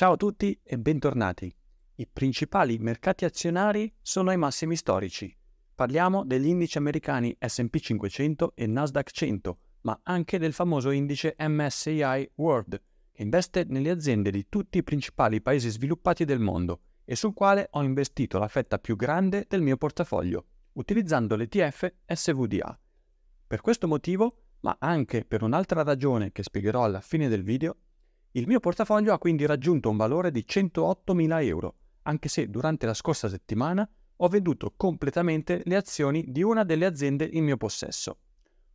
Ciao a tutti e bentornati. I principali mercati azionari sono ai massimi storici. Parliamo degli indici americani SP 500 e Nasdaq 100, ma anche del famoso indice MSCI World, che investe nelle aziende di tutti i principali paesi sviluppati del mondo e sul quale ho investito la fetta più grande del mio portafoglio, utilizzando l'ETF SVDA. Per questo motivo, ma anche per un'altra ragione che spiegherò alla fine del video, il mio portafoglio ha quindi raggiunto un valore di 108.000 euro, anche se durante la scorsa settimana ho venduto completamente le azioni di una delle aziende in mio possesso.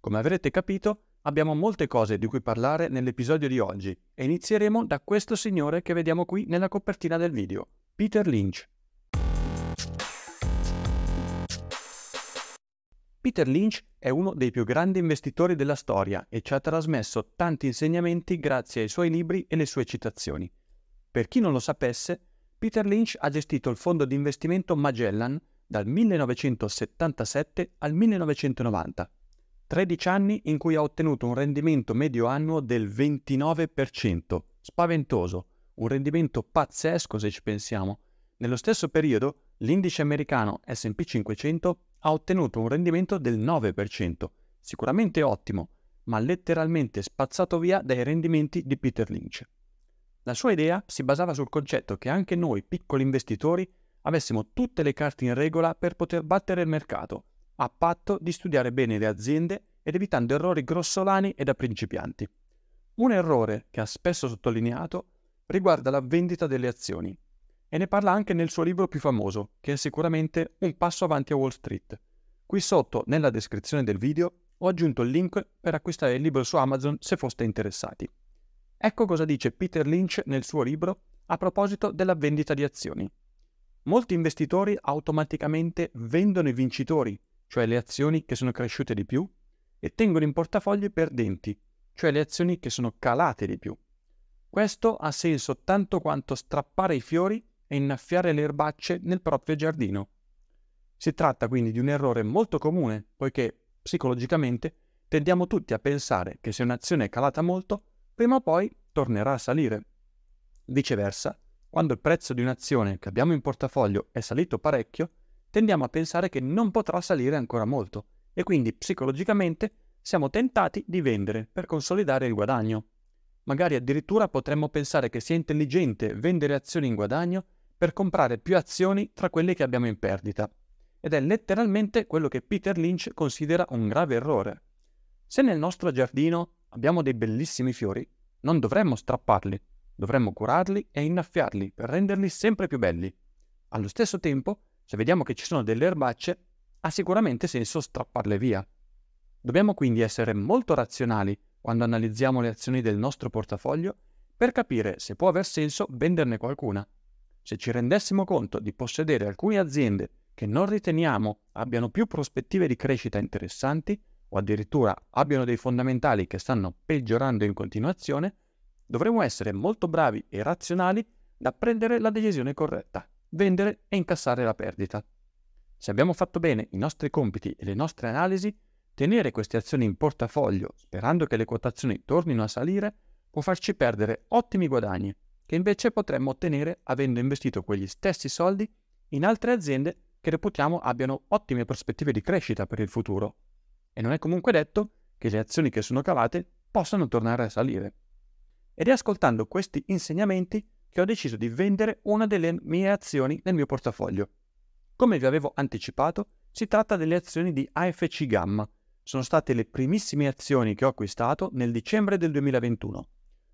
Come avrete capito, abbiamo molte cose di cui parlare nell'episodio di oggi e inizieremo da questo signore che vediamo qui nella copertina del video, Peter Lynch. Peter Lynch è uno dei più grandi investitori della storia e ci ha trasmesso tanti insegnamenti grazie ai suoi libri e le sue citazioni. Per chi non lo sapesse, Peter Lynch ha gestito il fondo di investimento Magellan dal 1977 al 1990, 13 anni in cui ha ottenuto un rendimento medio annuo del 29%, spaventoso, un rendimento pazzesco se ci pensiamo. Nello stesso periodo, l'indice americano SP500 ha ottenuto un rendimento del 9%, sicuramente ottimo, ma letteralmente spazzato via dai rendimenti di Peter Lynch. La sua idea si basava sul concetto che anche noi piccoli investitori avessimo tutte le carte in regola per poter battere il mercato, a patto di studiare bene le aziende ed evitando errori grossolani e da principianti. Un errore che ha spesso sottolineato riguarda la vendita delle azioni e ne parla anche nel suo libro più famoso, che è sicuramente Un passo avanti a Wall Street. Qui sotto, nella descrizione del video, ho aggiunto il link per acquistare il libro su Amazon se foste interessati. Ecco cosa dice Peter Lynch nel suo libro a proposito della vendita di azioni. Molti investitori automaticamente vendono i vincitori, cioè le azioni che sono cresciute di più, e tengono in portafogli i perdenti, cioè le azioni che sono calate di più. Questo ha senso tanto quanto strappare i fiori e innaffiare le erbacce nel proprio giardino. Si tratta quindi di un errore molto comune, poiché psicologicamente tendiamo tutti a pensare che se un'azione è calata molto, prima o poi tornerà a salire. Viceversa, quando il prezzo di un'azione che abbiamo in portafoglio è salito parecchio, tendiamo a pensare che non potrà salire ancora molto e quindi psicologicamente siamo tentati di vendere per consolidare il guadagno. Magari addirittura potremmo pensare che sia intelligente vendere azioni in guadagno per comprare più azioni tra quelle che abbiamo in perdita. Ed è letteralmente quello che Peter Lynch considera un grave errore. Se nel nostro giardino abbiamo dei bellissimi fiori, non dovremmo strapparli, dovremmo curarli e innaffiarli per renderli sempre più belli. Allo stesso tempo, se vediamo che ci sono delle erbacce, ha sicuramente senso strapparle via. Dobbiamo quindi essere molto razionali quando analizziamo le azioni del nostro portafoglio per capire se può aver senso venderne qualcuna. Se ci rendessimo conto di possedere alcune aziende che non riteniamo abbiano più prospettive di crescita interessanti o addirittura abbiano dei fondamentali che stanno peggiorando in continuazione, dovremmo essere molto bravi e razionali da prendere la decisione corretta, vendere e incassare la perdita. Se abbiamo fatto bene i nostri compiti e le nostre analisi, Tenere queste azioni in portafoglio, sperando che le quotazioni tornino a salire, può farci perdere ottimi guadagni, che invece potremmo ottenere avendo investito quegli stessi soldi in altre aziende che reputiamo abbiano ottime prospettive di crescita per il futuro. E non è comunque detto che le azioni che sono cavate possano tornare a salire. Ed è ascoltando questi insegnamenti che ho deciso di vendere una delle mie azioni nel mio portafoglio. Come vi avevo anticipato, si tratta delle azioni di AFC Gamma, sono state le primissime azioni che ho acquistato nel dicembre del 2021.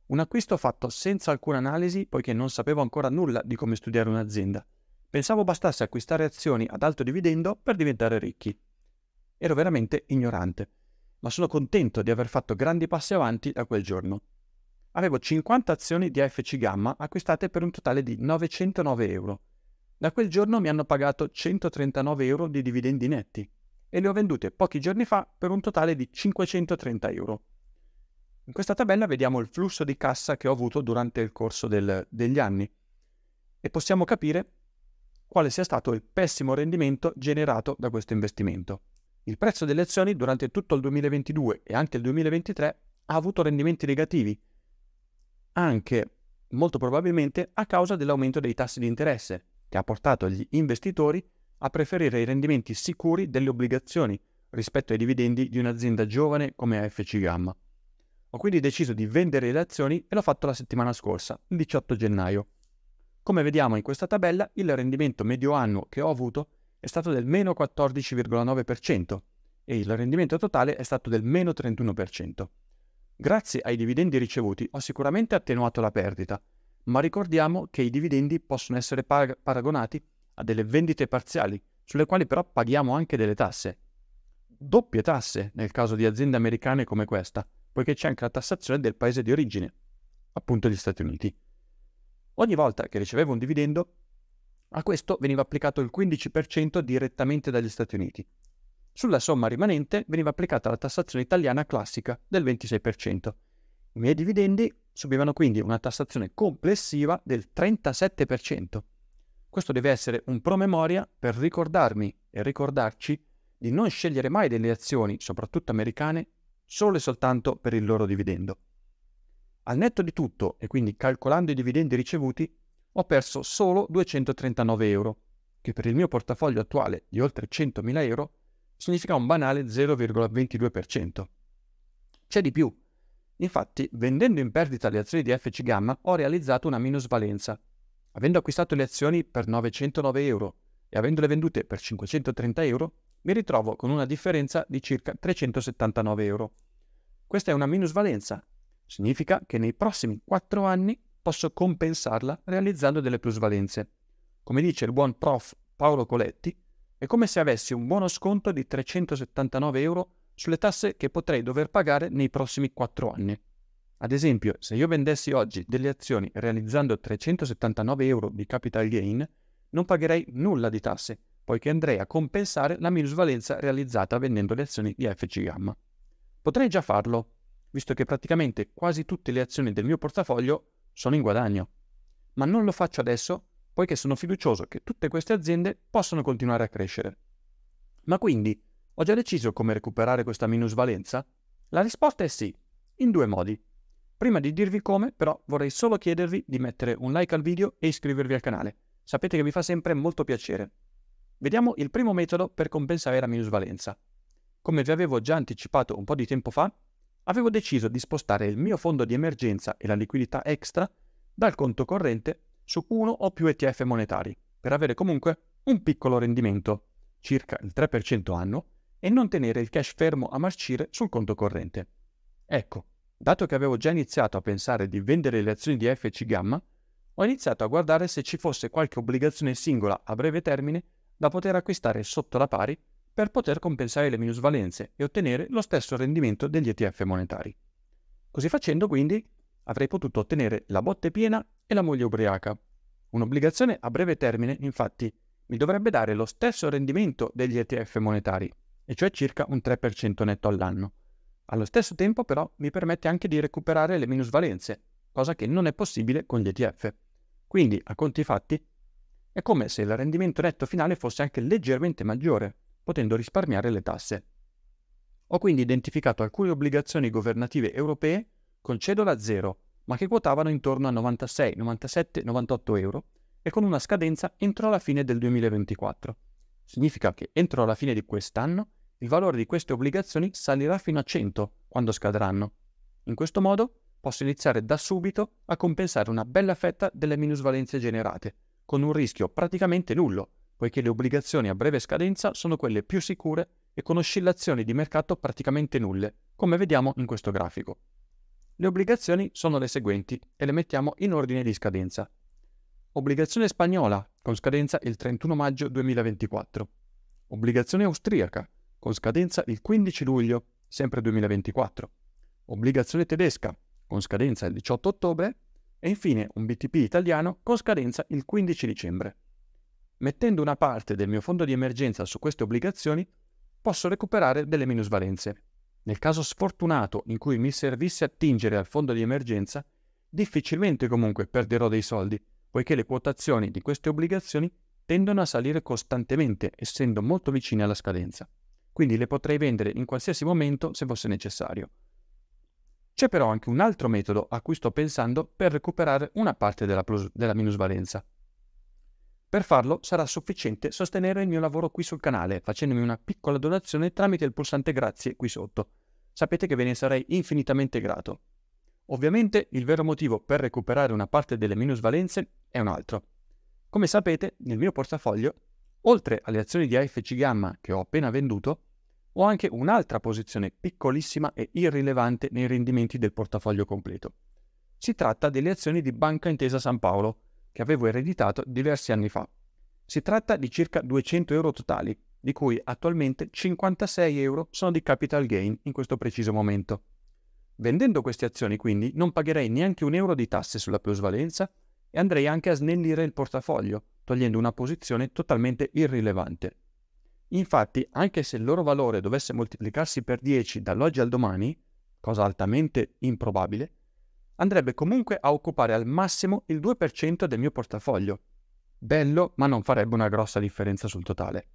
Un acquisto fatto senza alcuna analisi poiché non sapevo ancora nulla di come studiare un'azienda. Pensavo bastasse acquistare azioni ad alto dividendo per diventare ricchi. Ero veramente ignorante, ma sono contento di aver fatto grandi passi avanti da quel giorno. Avevo 50 azioni di AFC Gamma acquistate per un totale di 909 euro. Da quel giorno mi hanno pagato 139 euro di dividendi netti, e le ho vendute pochi giorni fa per un totale di 530 euro. In questa tabella vediamo il flusso di cassa che ho avuto durante il corso del, degli anni e possiamo capire quale sia stato il pessimo rendimento generato da questo investimento. Il prezzo delle azioni durante tutto il 2022 e anche il 2023 ha avuto rendimenti negativi, anche molto probabilmente a causa dell'aumento dei tassi di interesse, che ha portato gli investitori a a preferire i rendimenti sicuri delle obbligazioni rispetto ai dividendi di un'azienda giovane come AFC Gamma. Ho quindi deciso di vendere le azioni e l'ho fatto la settimana scorsa, il 18 gennaio. Come vediamo in questa tabella, il rendimento medio annuo che ho avuto è stato del meno 14,9% e il rendimento totale è stato del meno 31%. Grazie ai dividendi ricevuti ho sicuramente attenuato la perdita, ma ricordiamo che i dividendi possono essere par- paragonati a delle vendite parziali, sulle quali però paghiamo anche delle tasse. Doppie tasse nel caso di aziende americane come questa, poiché c'è anche la tassazione del paese di origine, appunto gli Stati Uniti. Ogni volta che ricevevo un dividendo, a questo veniva applicato il 15% direttamente dagli Stati Uniti. Sulla somma rimanente veniva applicata la tassazione italiana classica del 26%. I miei dividendi subivano quindi una tassazione complessiva del 37%. Questo deve essere un promemoria per ricordarmi e ricordarci di non scegliere mai delle azioni, soprattutto americane, solo e soltanto per il loro dividendo. Al netto di tutto, e quindi calcolando i dividendi ricevuti, ho perso solo 239 euro, che per il mio portafoglio attuale di oltre 100.000 euro significa un banale 0,22%. C'è di più. Infatti, vendendo in perdita le azioni di FC Gamma, ho realizzato una minusvalenza Avendo acquistato le azioni per 909 euro e avendole vendute per 530 euro, mi ritrovo con una differenza di circa 379 euro. Questa è una minusvalenza. Significa che nei prossimi 4 anni posso compensarla realizzando delle plusvalenze. Come dice il buon prof Paolo Coletti, è come se avessi un buono sconto di 379 euro sulle tasse che potrei dover pagare nei prossimi 4 anni. Ad esempio, se io vendessi oggi delle azioni realizzando 379 euro di capital gain, non pagherei nulla di tasse, poiché andrei a compensare la minusvalenza realizzata vendendo le azioni di FC Gamma. Potrei già farlo, visto che praticamente quasi tutte le azioni del mio portafoglio sono in guadagno. Ma non lo faccio adesso, poiché sono fiducioso che tutte queste aziende possono continuare a crescere. Ma quindi, ho già deciso come recuperare questa minusvalenza? La risposta è sì, in due modi. Prima di dirvi come, però, vorrei solo chiedervi di mettere un like al video e iscrivervi al canale. Sapete che mi fa sempre molto piacere. Vediamo il primo metodo per compensare la minusvalenza. Come vi avevo già anticipato un po' di tempo fa, avevo deciso di spostare il mio fondo di emergenza e la liquidità extra dal conto corrente su uno o più ETF monetari, per avere comunque un piccolo rendimento, circa il 3% anno, e non tenere il cash fermo a marcire sul conto corrente. Ecco, Dato che avevo già iniziato a pensare di vendere le azioni di FC Gamma, ho iniziato a guardare se ci fosse qualche obbligazione singola a breve termine da poter acquistare sotto la pari per poter compensare le minusvalenze e ottenere lo stesso rendimento degli ETF monetari. Così facendo, quindi, avrei potuto ottenere la botte piena e la moglie ubriaca. Un'obbligazione a breve termine, infatti, mi dovrebbe dare lo stesso rendimento degli ETF monetari, e cioè circa un 3% netto all'anno, allo stesso tempo però mi permette anche di recuperare le minusvalenze, cosa che non è possibile con gli ETF. Quindi, a conti fatti, è come se il rendimento netto finale fosse anche leggermente maggiore, potendo risparmiare le tasse. Ho quindi identificato alcune obbligazioni governative europee con cedola zero, ma che quotavano intorno a 96, 97, 98 euro e con una scadenza entro la fine del 2024. Significa che entro la fine di quest'anno il valore di queste obbligazioni salirà fino a 100 quando scadranno. In questo modo posso iniziare da subito a compensare una bella fetta delle minusvalenze generate, con un rischio praticamente nullo, poiché le obbligazioni a breve scadenza sono quelle più sicure e con oscillazioni di mercato praticamente nulle, come vediamo in questo grafico. Le obbligazioni sono le seguenti e le mettiamo in ordine di scadenza. Obbligazione spagnola, con scadenza il 31 maggio 2024. Obbligazione austriaca, con scadenza il 15 luglio, sempre 2024, obbligazione tedesca, con scadenza il 18 ottobre, e infine un BTP italiano con scadenza il 15 dicembre. Mettendo una parte del mio fondo di emergenza su queste obbligazioni, posso recuperare delle minusvalenze. Nel caso sfortunato in cui mi servisse attingere al fondo di emergenza, difficilmente comunque perderò dei soldi, poiché le quotazioni di queste obbligazioni tendono a salire costantemente, essendo molto vicine alla scadenza quindi le potrei vendere in qualsiasi momento se fosse necessario. C'è però anche un altro metodo a cui sto pensando per recuperare una parte della, plus- della minusvalenza. Per farlo sarà sufficiente sostenere il mio lavoro qui sul canale facendomi una piccola donazione tramite il pulsante grazie qui sotto. Sapete che ve ne sarei infinitamente grato. Ovviamente il vero motivo per recuperare una parte delle minusvalenze è un altro. Come sapete, nel mio portafoglio Oltre alle azioni di AFC Gamma che ho appena venduto, ho anche un'altra posizione piccolissima e irrilevante nei rendimenti del portafoglio completo. Si tratta delle azioni di Banca Intesa San Paolo, che avevo ereditato diversi anni fa. Si tratta di circa 200 euro totali, di cui attualmente 56 euro sono di capital gain in questo preciso momento. Vendendo queste azioni quindi non pagherei neanche un euro di tasse sulla plusvalenza e andrei anche a snellire il portafoglio, togliendo una posizione totalmente irrilevante. Infatti, anche se il loro valore dovesse moltiplicarsi per 10 dall'oggi al domani, cosa altamente improbabile, andrebbe comunque a occupare al massimo il 2% del mio portafoglio. Bello, ma non farebbe una grossa differenza sul totale.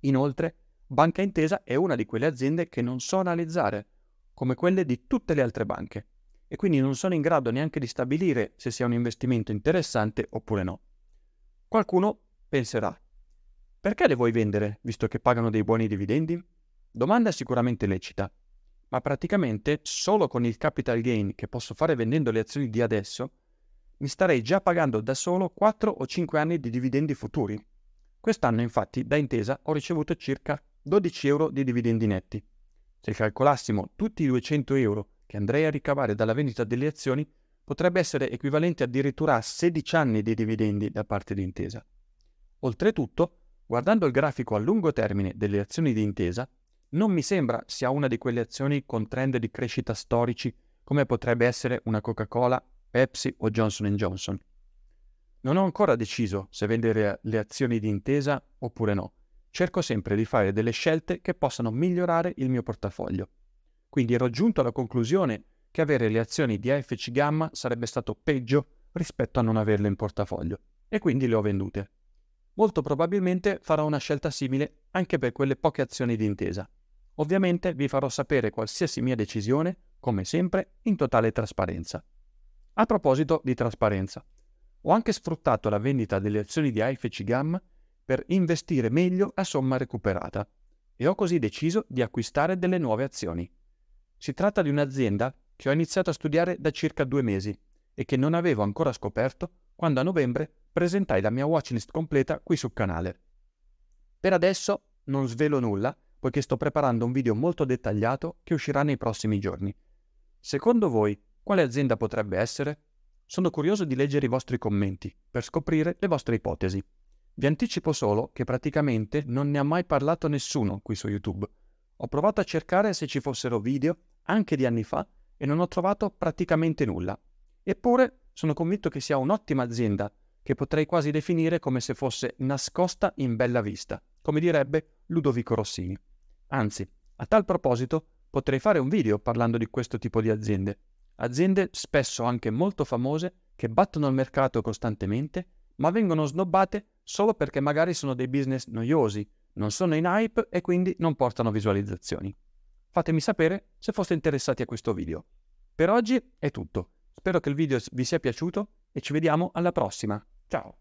Inoltre, Banca Intesa è una di quelle aziende che non so analizzare, come quelle di tutte le altre banche, e quindi non sono in grado neanche di stabilire se sia un investimento interessante oppure no. Qualcuno penserà, perché le vuoi vendere visto che pagano dei buoni dividendi? Domanda sicuramente lecita, ma praticamente solo con il capital gain che posso fare vendendo le azioni di adesso, mi starei già pagando da solo 4 o 5 anni di dividendi futuri. Quest'anno infatti da intesa ho ricevuto circa 12 euro di dividendi netti. Se calcolassimo tutti i 200 euro che andrei a ricavare dalla vendita delle azioni, potrebbe essere equivalente addirittura a 16 anni di dividendi da parte di Intesa. Oltretutto, guardando il grafico a lungo termine delle azioni di Intesa, non mi sembra sia una di quelle azioni con trend di crescita storici come potrebbe essere una Coca-Cola, Pepsi o Johnson Johnson. Non ho ancora deciso se vendere le azioni di Intesa oppure no. Cerco sempre di fare delle scelte che possano migliorare il mio portafoglio. Quindi ero giunto alla conclusione che avere le azioni di AFC Gamma sarebbe stato peggio rispetto a non averle in portafoglio, e quindi le ho vendute. Molto probabilmente farò una scelta simile anche per quelle poche azioni di intesa. Ovviamente vi farò sapere qualsiasi mia decisione, come sempre, in totale trasparenza. A proposito di trasparenza, ho anche sfruttato la vendita delle azioni di AFC Gamma per investire meglio a somma recuperata e ho così deciso di acquistare delle nuove azioni. Si tratta di un'azienda che ho iniziato a studiare da circa due mesi e che non avevo ancora scoperto quando a novembre presentai la mia watchlist completa qui sul canale. Per adesso non svelo nulla, poiché sto preparando un video molto dettagliato che uscirà nei prossimi giorni. Secondo voi, quale azienda potrebbe essere? Sono curioso di leggere i vostri commenti per scoprire le vostre ipotesi. Vi anticipo solo che praticamente non ne ha mai parlato nessuno qui su YouTube. Ho provato a cercare se ci fossero video, anche di anni fa, e non ho trovato praticamente nulla. Eppure sono convinto che sia un'ottima azienda che potrei quasi definire come se fosse nascosta in bella vista, come direbbe Ludovico Rossini. Anzi, a tal proposito potrei fare un video parlando di questo tipo di aziende, aziende spesso anche molto famose che battono il mercato costantemente, ma vengono snobbate solo perché magari sono dei business noiosi, non sono in hype e quindi non portano visualizzazioni. Fatemi sapere se foste interessati a questo video. Per oggi è tutto. Spero che il video vi sia piaciuto e ci vediamo alla prossima. Ciao!